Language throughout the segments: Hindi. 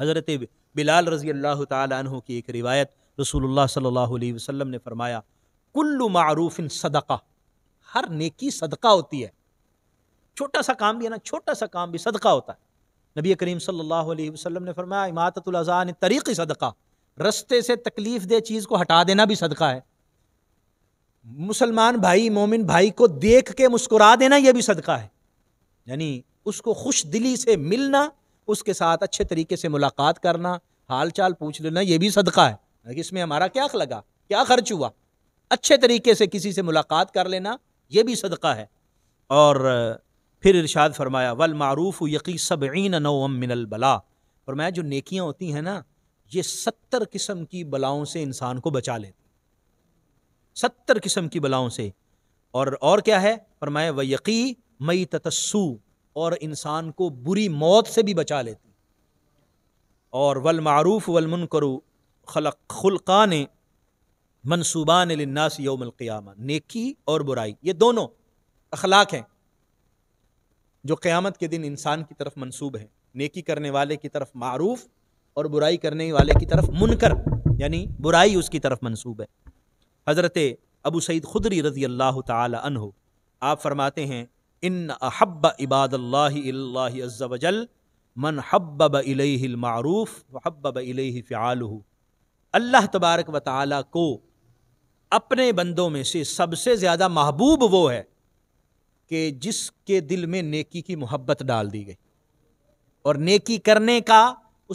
हज़रत बिलाल रज़ी अल्लाह तु की एक रिवायत रसूल सल्ला वसम ने फरमाया कुल्लु मारूफिन सदका हर नेकी सदका होती है छोटा सा काम भी है ना छोटा सा काम भी सदका होता है नबी करीम सल्लल्लाहु अलैहि वसल्लम ने फरमाया इमातुलज़ान तरीक़ी सदका रस्ते से तकलीफ़ दे चीज़ को हटा देना भी सदका है मुसलमान भाई मोमिन भाई को देख के मुस्कुरा देना यह भी सदका है यानी उसको खुश दिली से मिलना उसके साथ अच्छे तरीके से मुलाकात करना हाल चाल पूछ लेना ये भी सदका है इसमें हमारा क्या लगा क्या खर्च हुआ अच्छे तरीके से किसी से मुलाकात कर लेना ये भी सदका है और फिर इरशाद फरमाया वल मारूफ़ यकी सबीन नवम मिनलबला मैं जो नेकियाँ होती हैं ना ये सत्तर किस्म की बलाओं से इंसान को बचा लेती सत्तर किस्म की बलाओं से और और क्या है फरमाया व यकी मई ततस्सू और इंसान को बुरी मौत से भी बचा लेती और वल मारूफ वलमन करु खलक खुलका ने मनसूबान लन्नास योमलक़ियामा नेकी और बुराई ये दोनों अखलाक हैं जो क़्यामत के दिन इंसान की तरफ मनसूब हैं नेकी करने वाले की तरफ मारूफ और बुराई करने वाले की तरफ मुनकर यानी बुराई उसकी तरफ मनसूब है हज़रत अबू सईद खुदरी रज़ी अल्लाह हो आप फरमाते हैं इन अहब इबादल्लाजल मन हब्ब इलमारूफ़ हब्ब फ़ियाल अल्लाह तबारक व ताली को अपने बंदों में से सबसे ज़्यादा महबूब वो है कि जिसके दिल में नेकी की मोहब्बत डाल दी गई और नेकी करने का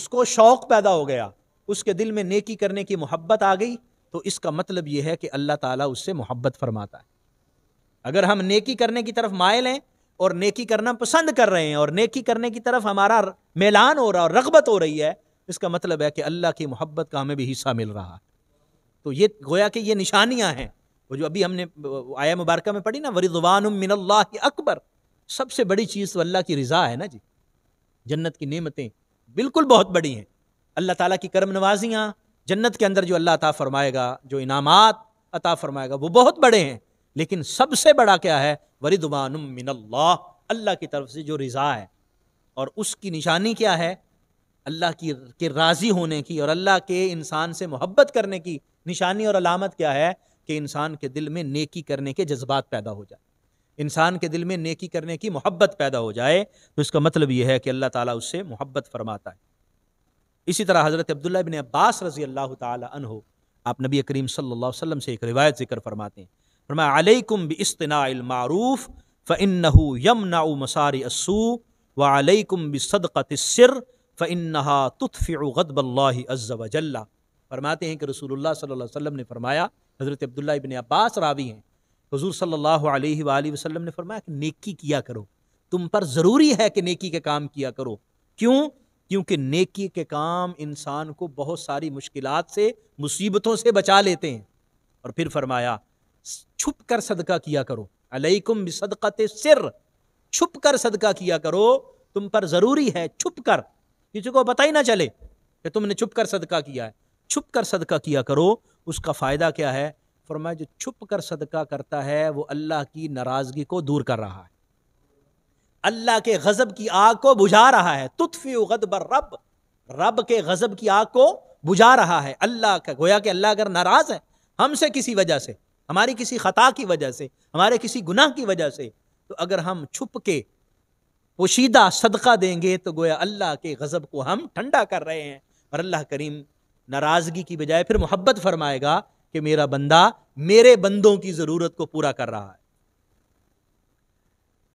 उसको शौक़ पैदा हो गया उसके दिल में नेकी करने की मोहब्बत आ गई तो इसका मतलब यह है कि अल्लाह ताला उससे मोहब्बत फरमाता है अगर हम नेकी करने की तरफ मायल हैं और नेकी करना पसंद कर रहे हैं और नेकी करने की तरफ हमारा मेलान हो रहा और रगबत हो रही है इसका मतलब है कि अल्लाह की मोहब्बत का हमें भी हिस्सा मिल रहा है तो ये गोया कि ये निशानियां हैं वो जो अभी हमने आया मुबारक में पढ़ी ना वरिदवान मिनल्ला अकबर सबसे बड़ी चीज़ तो अल्लाह की रज़ा है ना जी जन्नत की नेमतें बिल्कुल बहुत बड़ी हैं अल्लाह ताला की करम नवाजियाँ जन्नत के अंदर जो अल्लाह अता फरमाएगा जो इनामात अता फरमाएगा वो बहुत बड़े हैं लेकिन सबसे बड़ा क्या है वरिदवान मिनल्ला अल्लाह की तरफ से जो रज़ा है और उसकी निशानी क्या है अल्लाह की के राज़ी होने की और अल्लाह के इंसान से मोहब्बत करने की निशानी और अलामत क्या है कि इंसान के दिल में नेकी करने के जज्बात पैदा हो जाए इंसान के दिल में नेकी करने की मोहब्बत पैदा हो जाए तो इसका मतलब यह है कि अल्लाह ताला उससे मोहब्बत फरमाता है इसी तरह हज़रत अब्दुल्ला बिन अब्बास रज़ी अल्लाह तन हो आप नबी करीम सल्ला वसम से एक रिवायत जिक्र फरमाते हैं फरमायालकुम भी इस्तनामारूफ फ़िन्नहू यमना मसारी अस्सू व अलैकुम भी सदक़त सिर फ़िन्नहा तुतफ़ी गदबल्ला फरमाते हैं कि रसूलुल्लाह सल्लल्लाहु अलैहि वसल्लम ने फरमाया हज़रत अब्दुल्ला इबन अब्बास रावी हैं हजूर सल्लल्लाहु अलैहि वसल्लम ने फरमाया कि नेकी किया करो तुम पर ज़रूरी है कि नेकी के काम किया करो क्यों क्योंकि नेकी के काम इंसान को बहुत सारी मुश्किलात से मुसीबतों से बचा लेते हैं और फिर फरमाया छुप कर सदका किया करो अलैकुम बिसदकत सिर छुप कर सदका किया करो तुम पर ज़रूरी है छुप कर किसी को पता ही ना चले कि तुमने छुप कर सदका किया है छुप कर सदका किया करो उसका फ़ायदा क्या है फरमाए जो छुप कर सदका करता है वो अल्लाह की नाराज़गी को दूर कर रहा है अल्लाह के गज़ब की आग को बुझा रहा है तुतफ़ी गदबर रब रब के गज़ब की आग को बुझा रहा है अल्लाह का गोया कि अल्लाह अगर नाराज़ है हमसे किसी वजह से हमारी किसी ख़ता की वजह से हमारे किसी गुनाह की वजह से तो अगर हम छुप के पोशीदा सदका देंगे तो गोया अल्लाह के गज़ब को हम ठंडा कर रहे हैं और अल्लाह करीम नाराज़गी की बजाय फिर मोहब्बत फरमाएगा कि मेरा बंदा मेरे बंदों की ज़रूरत को पूरा कर रहा है